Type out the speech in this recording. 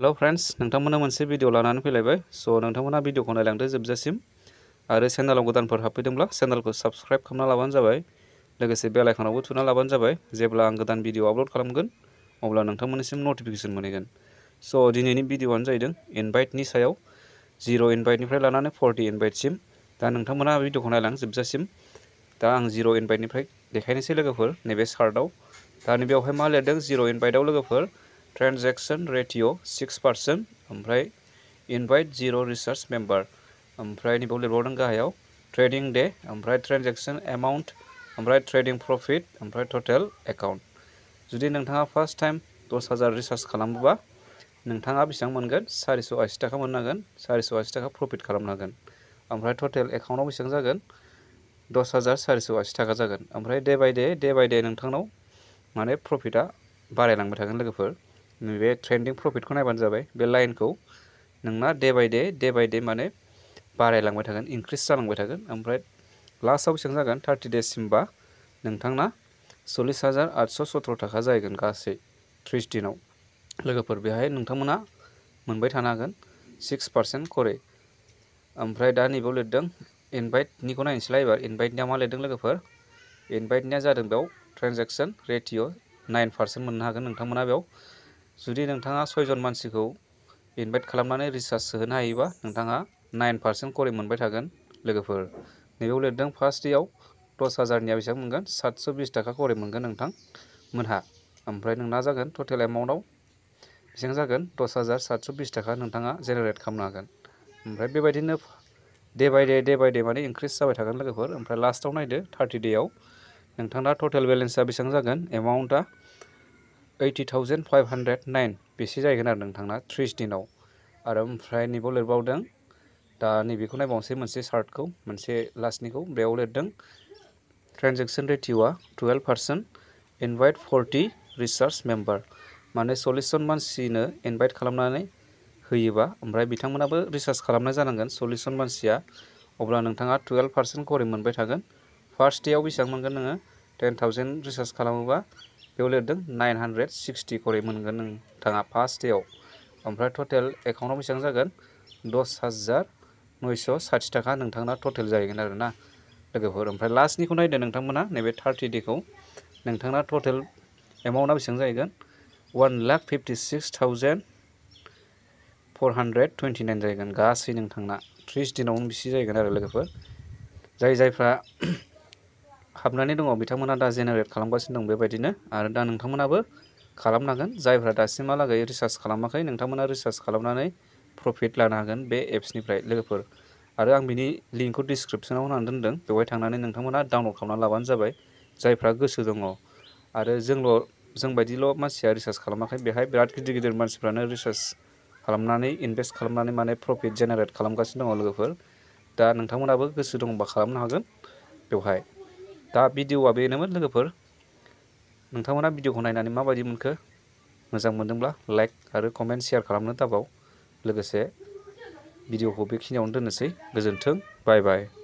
hello friends नोंथांमोना मोनसे video लानानै फैलायबाय स' नोंथांमोना भिडिअखौ नायलांदो जोबजासिम आरो चेनेलाव गोदानफोर हाबफैदोंब्ला चेनेलखौ साबस्क्राइब खालामना लाबानो जाबाय लोगोसे बेल आइकनावबो थुना लाबानो जाबाय जेब्ला आं गोदान भिडिअ आपल'ड खालामगोन अब्ला नोंथांमोननिसिम नटिफिकेसन मोनहैगोन स' दिनैनि भिडिअआनो जाहैदों इनभाइटनि सायाव जिर' इनभाइटनिफ्राय लानानै फर्टि इनभाइटसिम दा नोंथांमोना भिडिअखौ नायलां जोबजासिम दा आं जिर' इनभाइटनिफ्राय देखायनोसै लोगोफोर नैबे चार्टआव दा नैबेयावहाय मा लिरदों जिर' इनभाइटआव लोगोफोर ट्रेन्जेकसन रेटिय' सिक्स पार्सेंट ओमफ्राय इनवाइट जीरो रिसार्च मेम्बर ओमफ्राय नैबेयाव लिरबावदों गाहायाव ट्रेडिं डे ओमफ्राय ट्रेन्जेकसन एमाउन्ट ओमफ्राय ट्रेडिं प्रफिट ओमफ्राय टटेल एकाउन्ट जुदि नोंथाङा फार्स्ट टाइम दस हाजार रिसार्च खालामोबा नोंथाङा बेसेबां मोनगोन सारिस' आसि थाखा मोननो हागोन सारिस' आसि थाखा प्रफिट खालामनो हागोन ओमफ्राय टटेल एकाउन्टाव बेसेबां जागोन दस हाजार सारिस' आसि थाखा जागोन ओमफ्राय day by day day by day नोंथांनाव माने प्रफिटा बारायलांबाय थागोन लोगोफोर ट्रेंडिंग प्रफिट प्रफिटखौ नायबानो जाबाय बे लाइनखौ नोंना day by day day by day माने बारायलांबाय थागोन इनक्रिज जालांबाय थागोन ओमफ्राय लास्टआव बेसेबां जागोन थार्टि डेजसिमबा नोंथांना सल्लिस हाजार आठस' सत्र' थाखा जाहैगोन गासै थ्रिस दिनाव लोगोफोर बेहाय नोंथांमोना मोनबाय थानो हागोन सिक्स पार्सेन्ट खरे ओमफ्राय दा नैबेयाव लिरदों इनभाइटनिखौ नायनोसैलाय एबार इनभाइटनिया मा लिरदों लोगोफोर इनभाइटनिया जादों बेयाव ट्रेन्जेकसन रेटिय' नाइन पार्सेन्ट मोननो हागोन नोंथांमोना बेयाव जुदि नोंथाङा सयजन मानसिखौ इनभाइट खालामनानै रिसार्च सोहोनो हायोबा नोंथाङा नाइन पारसेन्ट खरि मोनबाय थागोन लोगोफोर नैबेयाव लिरदों फार्स्ट डेयाव दस हाजारनिया बेसेबां मोनगोन सातस' बिस थाखा खरि मोनगोन नोंथां मोनहा ओमफ्राय नोंना जागोन टटेल एमाउन्टआव बेसेबां जागोन दस हाजार सातस' बिस थाखा नोंथाङा जेनेरेट खालामनो हागोन ओमफ्राय बेबायदिनो day by day day by day माने इनक्रिज जाबाय थागोन लोगोफोर ओमफ्राय लास्टाव नायदो थार्टि डेयाव नोंथांना टटेल बेलेन्सा बेसेबां जागोन एमाउन्टआ eighty thousand five hundred nine बेसे जाहैगोन आरो नोंथांना थ्रिस दिनाव आरो ओमफ्राय नैबाव लिरबावदों दा नैबेखौ नायबावनोसै मोनसे चार्टखौ मोनसे लास्टनिखौ बेयाव लिरदों ट्रेन्जेकसन रेटिय'आ twelve percent invite forty research member माने जन मानसिनो इनभाइट खालामनानै होयोबा ओमफ्राय बिथांमोनाबो रिसार्च खालामनाय जानांगोन सल्लिसजन मानसिया अब्ला नोंथाङा टुवेल्भ पार्सेन्ट खरि मोनबाय थागोन फार्स्ट डेआव बेसेबां मोनगोन नोङो टेन थावजेन्ड रिसार्च खालामोबा बेयाव लिरदों नाइन हान्ड्रेड मोनगोन नोंथाङा फार्स्ट डेआव ओमफ्राय टटेल एकाउन्टाव बेसेबां जागोन दस हाजार नयस' साथि थाखा नोंथांना टटेल जाहैगोन आरोना लोगोफोर ओमफ्राय लास्टनिखौ नायदो नोंथांमोना नैबे थार्टि डेखौ नोंथांना टटेल एमाउन्टआ बेसेबां जाहैगोन one lakh fifty six thousand four hundred twenty nine जाहैगोन गासै नोंथांना थ्रिस दिनावनो बिसि जाहैगोन आरो लोगोफोर जाय जायफ्रा हाबनानै दङ बिथांमोना दा जेनेरेट खालामगासिनो दं बेबायदिनो आरो दा नोंथांमोनाबो खालामनांगोन जायफ्रा दासिमहालागै रिसार्च खालामाखै नोंथांमोना रिसार्च खालामनानै प्रफिट लानो हागोन बे एप्सनिफ्राय लोगोफोर आरो आं बिनि लिंकखौ डिसक्रिपसनाव होनानै दोनदों बेवहाय थांनानै नोंथांमोना डाउनलड खालामना लाबानो जाबाय जायफ्रा गोसो दङ आरो जोंल' जोंबायदिल' मानसिया रिसार्च खालामाखै बेहाय बिराद गिदिर गिदिर मानसिफ्रानो रिसार्च खालामनानै इनभेस्ट खालामनानै माने प्रफिट जेनेरेट खालामगासिनो दङ लोगोफोर दा नोंथांमोनाबो गोसो दंबा खालामनो हागोन बेवहाय दा भिडिअआ बेनोमोन लोगोफोर नोंथांमोना भिडिअखौ नायनानै माबायदि मोनखो मोजां मोन्दोंब्ला लाइक आरो कमेन्ट शेयार खालामनो दाबाव लोगोसे भिडिअखौ बेखिनियावनो दोननोसै गोजोन्थों बाय बाय